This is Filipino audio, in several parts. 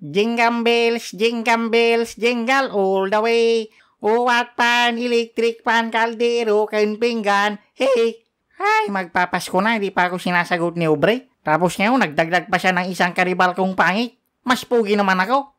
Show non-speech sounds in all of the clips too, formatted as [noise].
Jingle bells, jingle bells, jingle all the way. O at pan, electric pan, kaldero, pinggan. Hey! Ay, magpapasko na, hindi pa ako sinasagot ni Obre. Tapos ngayon, nagdagdag pa siya ng isang karibal kong pangit. Mas pugi naman ako.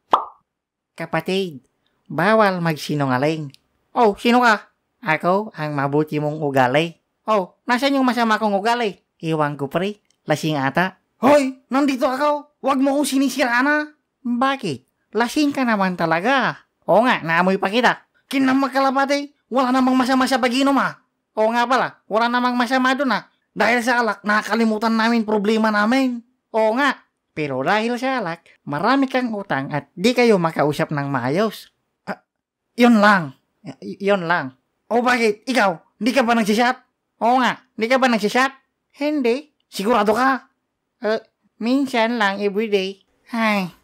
Kapatid, bawal magsinungaling. Oh, sino ka? Ako, ang mabuti mong ugali. Oh, nasan yung masama kong ugali? Iwan ko pre, lasing ata. Hoy, nandito ako. Huwag mo ko sinisiraan na. Bakit? Lasing ka naman talaga. Oo nga, naamoy pa kita. Kinamag wala namang masama sa paginom ha. Ah. Oo nga pala, wala namang masama doon ha. Ah. Dahil sa alak, nakalimutan namin problema namin. Oo nga, pero dahil sa alak, marami kang utang at di kayo makausap ng maayos. Uh, yun lang. Y- yun lang. O bakit? Ikaw, di ka ba nagsishat? Oo nga, di ka ba nagsishat? Hindi. Sigurado ka? Uh, minsan lang everyday. Ay,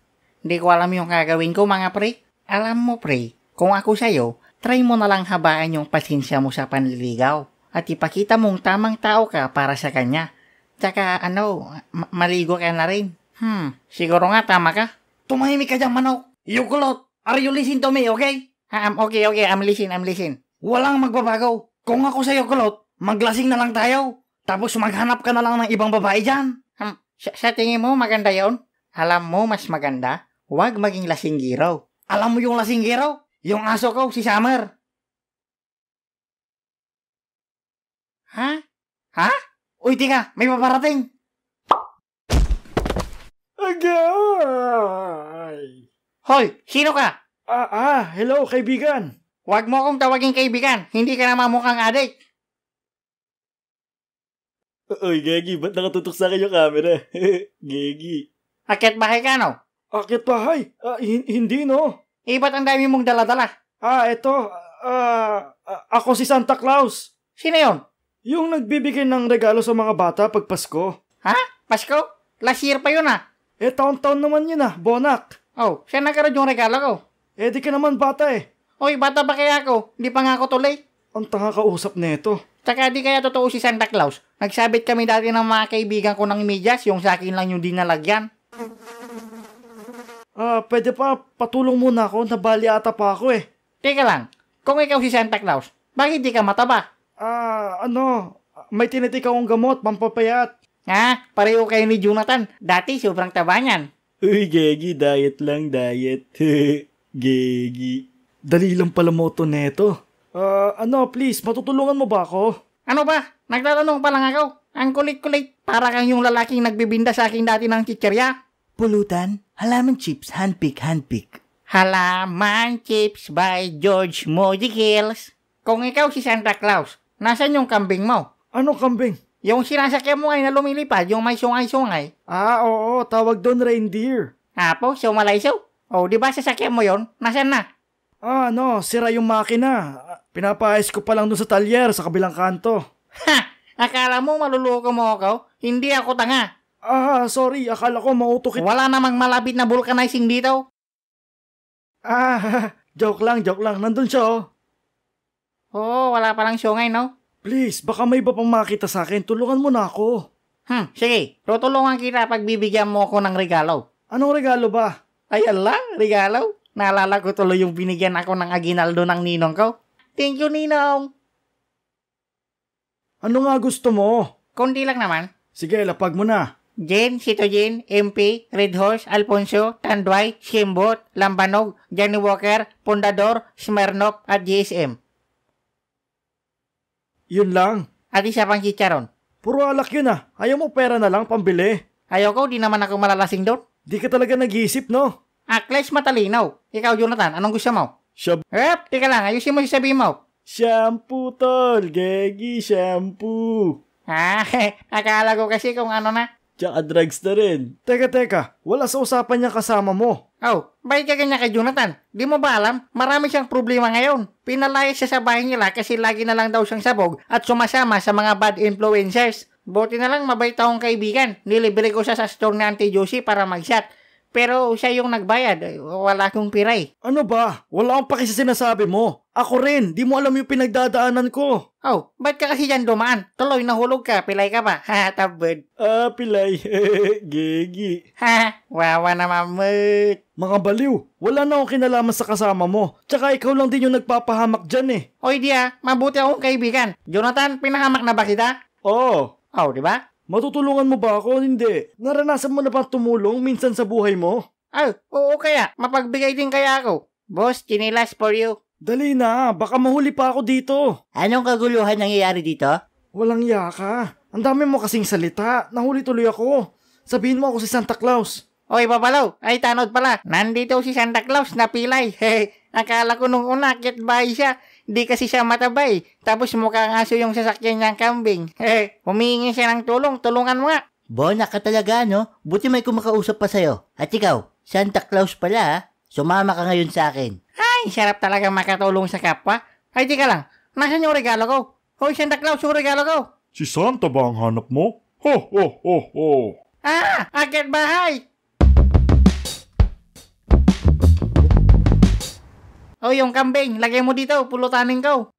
hindi ko alam yung gagawin ko mga pre. Alam mo pre, kung ako sa'yo, try mo na lang habaan yung pasensya mo sa panliligaw at ipakita mong tamang tao ka para sa kanya. Tsaka ano, ma- maligo ka na rin. Hmm, siguro nga tama ka. Tumahimik ka dyan, manok. You clot. Are you listening to me, okay? Ah, um, okay, okay. I'm listening, I'm listen. Walang magbabago. Kung ako sa'yo, clot, maglasing na lang tayo. Tapos maghanap ka na lang ng ibang babae dyan. Um, sa, sa tingin mo, maganda yon? Alam mo, mas maganda? Huwag maging lasinggiraw. Alam mo yung lasinggiraw? Yung aso ko, si Summer. Ha? Ha? Uy, tinga, may paparating. Agay! Hoy, sino ka? Ah, ah, hello, kaibigan. Huwag mo akong tawagin kaibigan. Hindi ka naman mukhang adik. Uy, Gegi, ba't nakatutok sa akin yung camera? [laughs] Gegi. Akit bahay ka, no? Akit pa, hay. Uh, hindi, no? Eh, ba't ang dami mong dala-dala? Ah, eto. Uh, uh, ako si Santa Claus. Sino yon? Yung nagbibigay ng regalo sa mga bata pag Pasko. Ha? Pasko? Last year pa yun, ah. Eh, taon-taon naman yun, ah. Bonak. Oh, siya nagkaroon yung regalo ko. Eh, di ka naman bata, eh. Oy, bata ba kaya ako? Hindi pa nga ako tuloy. Ang tanga kausap nito. Tsaka di kaya totoo si Santa Claus. Nagsabit kami dati ng mga kaibigan ko ng medyas, yung sa akin lang yung dinalagyan. Ah, uh, pwede pa patulong muna ako, nabali ata pa ako eh. Teka lang, kung ikaw si Santa Claus, bakit hindi ka mataba? Ah, uh, ano, may tinitik akong gamot, pampapayat. Ha? Pareho kayo ni Jonathan. Dati sobrang taba niyan. Uy, Gegi, diet lang, diet. Gegi. [laughs] Dali lang pala moto neto. Ah, uh, ano, please, matutulungan mo ba ako? Ano ba? Nagtatanong pa lang ako. Ang kulit-kulit. Para kang yung lalaking nagbibinda sa akin dati ng chicherya. Pulutan, halaman chips, handpick, handpick. Halaman chips by George Moody Hills. Kung ikaw si Santa Claus, nasan yung kambing mo? Ano kambing? Yung sinasakyan mo ngayon na lumilipad, yung may sungay-sungay. Ah, oo, tawag doon reindeer. Apo, sumalaysaw. O, oh, di ba sasakyan mo yon? Nasaan na? Ah, no, sira yung makina. Pinapaayos ko pa lang doon sa talyer sa kabilang kanto. Ha! Akala mo maluluko mo ako? Hindi ako tanga. Ah, sorry, akala ko mautukit. Wala namang malapit na vulcanizing dito. Ah, [laughs] joke lang, joke lang. Nandun siya, oh. Oo, oh, wala palang siyongay, no? Please, baka may iba pang makita sa akin. Tulungan mo na ako. Hmm, sige. Pero tulungan kita pag bibigyan mo ako ng regalo. Anong regalo ba? Ay, ala, regalo? Naalala ko tuloy yung binigyan ako ng aginaldo ng ninong ko. Thank you, ninong. Ano nga gusto mo? Kundi lang naman. Sige, lapag mo na. Jen, Sitojen, MP, Red Horse, Alfonso, Tanduay, Simbot, Lambanog, Johnny Walker, Pundador, Smirnoff at GSM. Yun lang. At isa pang chicharon. Puro alak yun ah. Ayaw mo pera na lang pambili. Ayoko, di naman ako malalasing doon. Di ka talaga nag-iisip no? Akles matalinaw. Ikaw Jonathan, anong gusto mo? Shab... Eh, teka lang, ayusin mo si sasabihin mo. Shampoo tol, gegi shampoo. Ah, [laughs] akala ko kasi kung ano na. Tsaka drugs na rin. Teka, teka. Wala sa usapan niya kasama mo. Oh, bay ka ganyan kay Jonathan. Di mo ba alam? Marami siyang problema ngayon. Pinalayas siya sa bahay nila kasi lagi na lang daw siyang sabog at sumasama sa mga bad influencers. Buti na lang mabait akong kaibigan. Nilibre ko siya sa store ni Auntie Josie para mag-shot. Pero siya yung nagbayad. Wala akong piray. Ano ba? Wala akong paki sinasabi mo. Ako rin, di mo alam yung pinagdadaanan ko. Oh, ba't ka kasi dyan dumaan? Tuloy, nahulog ka. Pilay ka ba? [laughs] Ha, tabod. Ah, pilay. [laughs] Gigi. Ha, wawa na mamut. Mga baliw, wala na akong kinalaman sa kasama mo. Tsaka ikaw lang din yung nagpapahamak dyan eh. Oy, dia, mabuti akong kaibigan. Jonathan, pinahamak na ba kita? Oo. Oh, di ba? Matutulungan mo ba ako? Hindi. Naranasan mo na ba tumulong minsan sa buhay mo? Ah, oo kaya. Mapagbigay din kaya ako. Boss, chinilas for you. Dali na, baka mahuli pa ako dito. Anong kaguluhan nangyayari dito? Walang yaka. Ang dami mo kasing salita. Nahuli tuloy ako. Sabihin mo ako si Santa Claus. Oy, babalaw. Ay, tanod pala. Nandito si Santa Claus na pilay. [laughs] Akala ko nung una, kit siya. Di kasi siya matabay. Tapos mukhang aso yung sasakyan niyang kambing. Eh, humihingi siya ng tulong. Tulungan mo nga. Bona ka talaga, no? Buti may kumakausap pa sa'yo. At ikaw, Santa Claus pala, ha? Sumama ka ngayon sa akin. Ay, sarap talaga makatulong sa kapwa. Ay, di ka lang. Nasaan yung regalo ko? Hoy, Santa Claus, yung regalo ko. Si Santa ba ang hanap mo? Ho, ho, ho, ho. Ah, agad bahay. Oh, yung kambing, lagay mo dito, pulutanin ko.